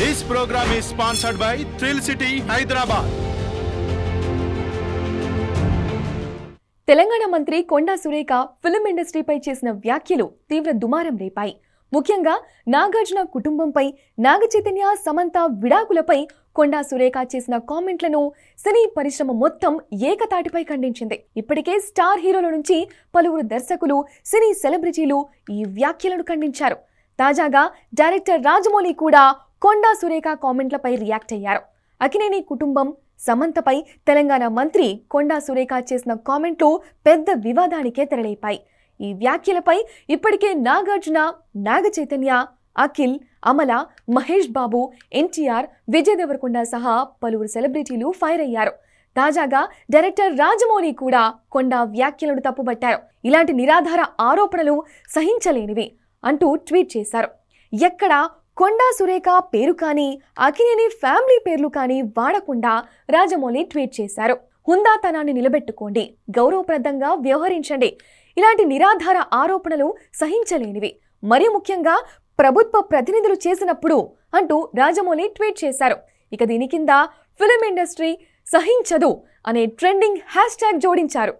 this program is sponsored by thrill city Hyderabad Telangana మంత్రి Konda Surekha film ఇండస్ట్రీపై చేసిన వ్యాఖ్యలు తీవ్ర దుమారం రేపాయి ముఖ్యంగా నాగార్జున కుటుంబంపై నాగచైతన్య సమంత విడాకులపై కొండా సురేఖ చేసిన కామెంట్లను సినీ పరిశ్రమ మొత్తం ఏకతాటిపై ఖండించింది ఇప్పటికే స్టార్ హీరోల నుంచి పలువురు దర్శకులు సినీ సెలబ్రిటీలు ఈ వ్యాఖ్యలను ఖండించారు తాజాగా డైరెక్టర్ రాజమౌళి కూడా కొండా సురేఖ కామెంట్లపై రియాక్ట్ అయ్యారు అకినేని కుటుంబం సమంతపై తెలంగాణ మంత్రి కొండా సురేఖ చేసిన కామెంట్లు పెద్ద వివాదానికే తెరలేపాయి ఈ వ్యాఖ్యలపై ఇప్పటికే నాగార్జున నాగ చైతన్య అఖిల్ అమల మహేష్ బాబు ఎన్టీఆర్ విజయ్ దేవరకొండ సహా పలువురు సెలబ్రిటీలు ఫైర్ అయ్యారు తాజాగా డైరెక్టర్ రాజమౌళి కూడా కొండా వ్యాఖ్యలను తప్పుబట్టారు ఇలాంటి నిరాధార ఆరోపణలు సహించలేనివి అంటూ ట్వీట్ చేశారు ఎక్కడా కొండా సురేఖ పేరు కానీ అకినేని ఫ్యామిలీ పేర్లు కానీ వాడకుండా రాజమౌళి ట్వీట్ చేశారు హుందాతనాన్ని నిలబెట్టుకోండి గౌరవప్రదంగా వ్యవహరించండి ఇలాంటి నిరాధార ఆరోపణలు సహించలేనివి మరీ ముఖ్యంగా ప్రభుత్వ ప్రతినిధులు చేసినప్పుడు అంటూ రాజమౌళి ట్వీట్ చేశారు ఇక దీని కింద ఫిలిం ఇండస్ట్రీ సహించదు అనే ట్రెండింగ్ హ్యాష్ ట్యాగ్ జోడించారు